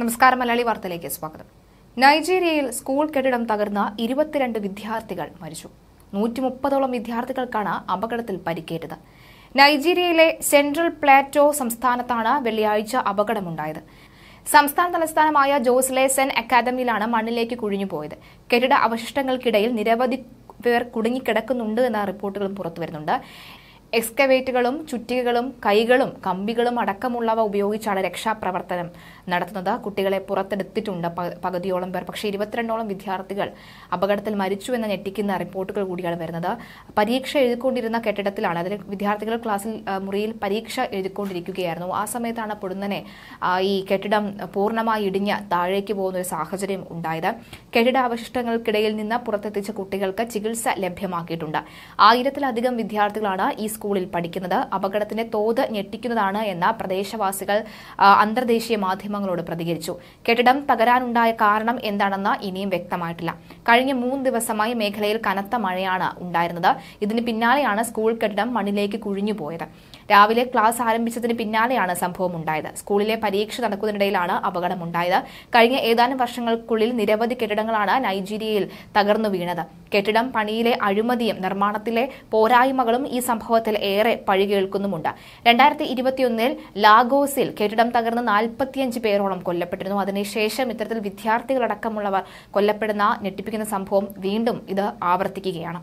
നമസ്കാരം മലയാളി വാർത്തയിലേക്ക് സ്വാഗതം നൈജീരിയയിൽ സ്കൂൾ കെട്ടിടം തകർന്ന ഇരുപത്തിരണ്ട് വിദ്യാർത്ഥികൾ മരിച്ചു നൂറ്റി മുപ്പതോളം വിദ്യാർത്ഥികൾക്കാണ് അപകടത്തിൽ പരിക്കേറ്റത് നൈജീരിയയിലെ സെൻട്രൽ പ്ലാറ്റോ സംസ്ഥാനത്താണ് വെള്ളിയാഴ്ച അപകടമുണ്ടായത് സംസ്ഥാന തലസ്ഥാനമായ ജോസ്ലെ സെൻ അക്കാദമിയിലാണ് മണ്ണിലേക്ക് കുഴിഞ്ഞുപോയത് കെട്ടിട അവശിഷ്ടങ്ങൾക്കിടയിൽ നിരവധി പേർ കുടുങ്ങിക്കിടക്കുന്നുണ്ട് എന്ന റിപ്പോർട്ടുകളും പുറത്തുവരുന്നുണ്ട് എക്സ്കവേറ്റുകളും ചുറ്റികകളും കൈകളും കമ്പികളും അടക്കമുള്ളവ ഉപയോഗിച്ചാണ് രക്ഷാപ്രവർത്തനം നടത്തുന്നത് കുട്ടികളെ പുറത്തെടുത്തിട്ടുണ്ട് പകുതിയോളം പേർ പക്ഷേ ഇരുപത്തിരണ്ടോളം വിദ്യാർത്ഥികൾ അപകടത്തിൽ മരിച്ചു എന്ന ഞെട്ടിക്കുന്ന റിപ്പോർട്ടുകൾ കൂടിയാണ് വരുന്നത് പരീക്ഷ എഴുതിക്കൊണ്ടിരുന്ന കെട്ടിടത്തിലാണ് അതിൽ വിദ്യാർത്ഥികൾ ക്ലാസ്സിൽ മുറിയിൽ പരീക്ഷ എഴുതിക്കൊണ്ടിരിക്കുകയായിരുന്നു ആ സമയത്താണ് പൊടുന്നനെ ഈ കെട്ടിടം പൂർണ്ണമായി ഇടിഞ്ഞ് താഴേക്ക് പോകുന്ന ഒരു സാഹചര്യം ഉണ്ടായത് കെട്ടിടാവശിഷ്ടങ്ങൾക്കിടയിൽ നിന്ന് പുറത്തെത്തിച്ച കുട്ടികൾക്ക് ചികിത്സ ലഭ്യമാക്കിയിട്ടുണ്ട് ആയിരത്തിലധികം വിദ്യാർത്ഥികളാണ് ഈ സ്കൂൾ സ്കൂളിൽ പഠിക്കുന്നത് അപകടത്തിന്റെ തോത് ഞെട്ടിക്കുന്നതാണ് എന്ന പ്രദേശവാസികൾ അന്തർദേശീയ മാധ്യമങ്ങളോട് പ്രതികരിച്ചു കെട്ടിടം തകരാനുണ്ടായ കാരണം എന്താണെന്ന് ഇനിയും വ്യക്തമായിട്ടില്ല കഴിഞ്ഞ മൂന്ന് ദിവസമായി മേഖലയിൽ കനത്ത മഴയാണ് ഉണ്ടായിരുന്നത് ഇതിന് പിന്നാലെയാണ് സ്കൂൾ കെട്ടിടം മണ്ണിലേക്ക് കുഴിഞ്ഞുപോയത് രാവിലെ ക്ലാസ് ആരംഭിച്ചതിന് പിന്നാലെയാണ് സംഭവം ഉണ്ടായത് സ്കൂളിലെ പരീക്ഷ നടക്കുന്നതിനിടയിലാണ് അപകടമുണ്ടായത് കഴിഞ്ഞ ഏതാനും വർഷങ്ങൾക്കുള്ളിൽ നിരവധി കെട്ടിടങ്ങളാണ് നൈജീരിയയിൽ തകർന്നു വീണത് കെട്ടിടം പണിയിലെ അഴിമതിയും നിർമ്മാണത്തിലെ പോരായ്മകളും ഈ സംഭവത്തിൽ കേരളത്തിൽ ഏറെ പഴി കേൾക്കുന്നുമുണ്ട് രണ്ടായിരത്തി ഇരുപത്തിയൊന്നിൽ ലാഗോസിൽ കെട്ടിടം തകർന്ന് നാൽപ്പത്തിയഞ്ച് പേരോളം കൊല്ലപ്പെട്ടിരുന്നു അതിനുശേഷം ഇത്തരത്തിൽ വിദ്യാർത്ഥികളടക്കമുള്ളവർ കൊല്ലപ്പെടുന്ന ഞെട്ടിപ്പിക്കുന്ന സംഭവം വീണ്ടും ഇത് ആവർത്തിക്കുകയാണ്